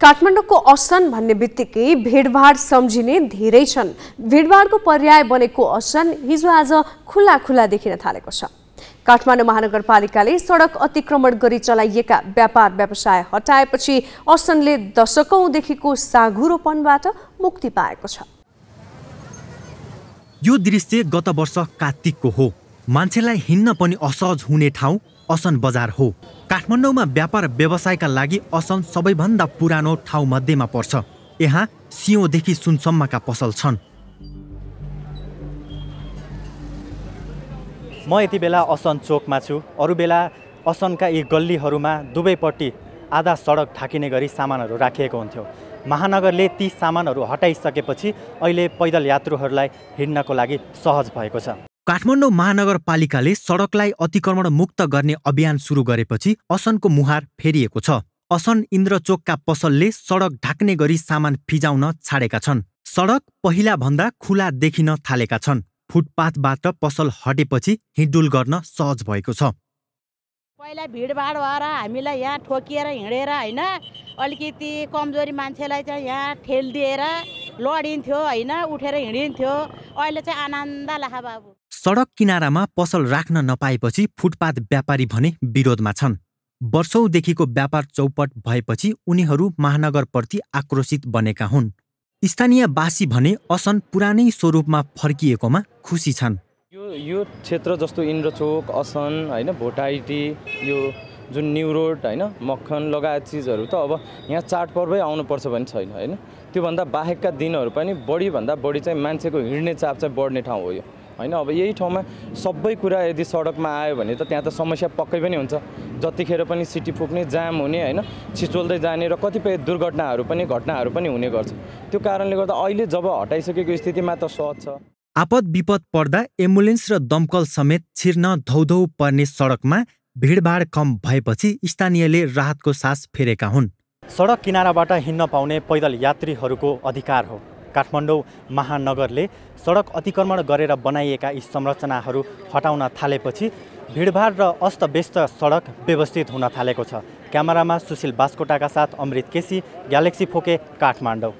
काठमाडौँको असन भन्ने बित्तिकै भिडभाड सम्झिने धेरै छन् भिडभाडको पर्याय बनेको असन हिजो आज खुला खुला देखिन थालेको छ काठमाडौँ महानगरपालिकाले सडक अतिक्रमण गरी चलाइएका व्यापार व्यवसाय हटाएपछि असनले दशकौँदेखिको साँघुरोपनबाट मुक्ति पाएको छ यो दृश्य गत वर्ष कात्तिकको हो मान्छेलाई हिँड्न पनि असहज हुने ठाउँ असन बजार हो काठमाडौँमा व्यापार व्यवसायका लागि असन सबैभन्दा पुरानो ठाउँ मध्येमा पर्छ यहाँ सिउँदेखि सुनसम्मका पसल छन् म यति बेला असन चोकमा छु अरू बेला असनका यी गल्लीहरूमा दुवैपट्टि आधा सडक थाकिने गरी सामानहरू राखिएको हुन्थ्यो महानगरले ती सामानहरू हटाइसकेपछि अहिले पैदल यात्रुहरूलाई हिँड्नको लागि सहज भएको छ काठमाडौँ महानगरपालिकाले सडकलाई अतिक्रमण मुक्त गर्ने अभियान सुरु गरेपछि असनको मुहार फेरिएको छ असन इन्द्रचोकका पसलले सडक ढाक्ने गरी सामान फिजाउन छाडेका छन् सडक पहिला भन्दा खुला देखिन थालेका छन् फुटपाथबाट पसल हटेपछि हिँडुल गर्न सहज भएको छ पहिला भिडभाड भएर हामीलाई यहाँ ठोकिएर हिँडेर होइन अलिकति कमजोरी मान्छेलाई चाहिँ यहाँ दिएर लडिन्थ्यो होइन उठेर हिँडिन्थ्यो अहिले चाहिँ आनन्द लाहा बाबु सडक किनारामा पसल राख्न नपाएपछि फुटपाथ व्यापारी भने विरोधमा छन् वर्षौँदेखिको व्यापार चौपट भएपछि उनीहरू महानगरप्रति आक्रोशित बनेका हुन् स्थानीयवासी भने असन पुरानै स्वरूपमा फर्किएकोमा खुसी छन् यो यो क्षेत्र जस्तो इन्द्रचोक असन होइन भोटाइटी यो जुन न्यु रोड होइन मक्खन लगायत चिजहरू त अब यहाँ चाडपर्वै आउनुपर्छ भने छैन होइन त्योभन्दा बाहेकका दिनहरू पनि बढीभन्दा बढी चाहिँ मान्छेको हिँड्ने चाप चाहिँ बढ्ने ठाउँ हो यो होइन अब यही ठाउँमा सबै कुरा यदि सडकमा आयो भने त त्यहाँ त समस्या पक्कै पनि हुन्छ जतिखेर पनि सिटी फुक्ने जाम हुने होइन छिचोल्दै जाने र कतिपय दुर्घटनाहरू पनि घटनाहरू पनि हुने गर्छ त्यो कारणले गर्दा अहिले जब हटाइसकेको स्थितिमा त सहज छ आपद विपद पर्दा एम्बुलेन्स र दमकल समेत छिर्न धौधौ पर्ने सडकमा भिडभाड कम भएपछि स्थानीयले राहतको सास फेरेका हुन् सडक किनाराबाट हिँड्न पाउने पैदल यात्रीहरूको अधिकार हो काठमाडौँ महानगरले सडक अतिक्रमण गरेर बनाइएका यी संरचनाहरू हटाउन थालेपछि भिडभाड र अस्तव्यस्त सडक व्यवस्थित हुन थालेको छ क्यामेरामा सुशील बास्कोटाका साथ अमृत केसी ग्यालेक्सी फोके काठमाडौँ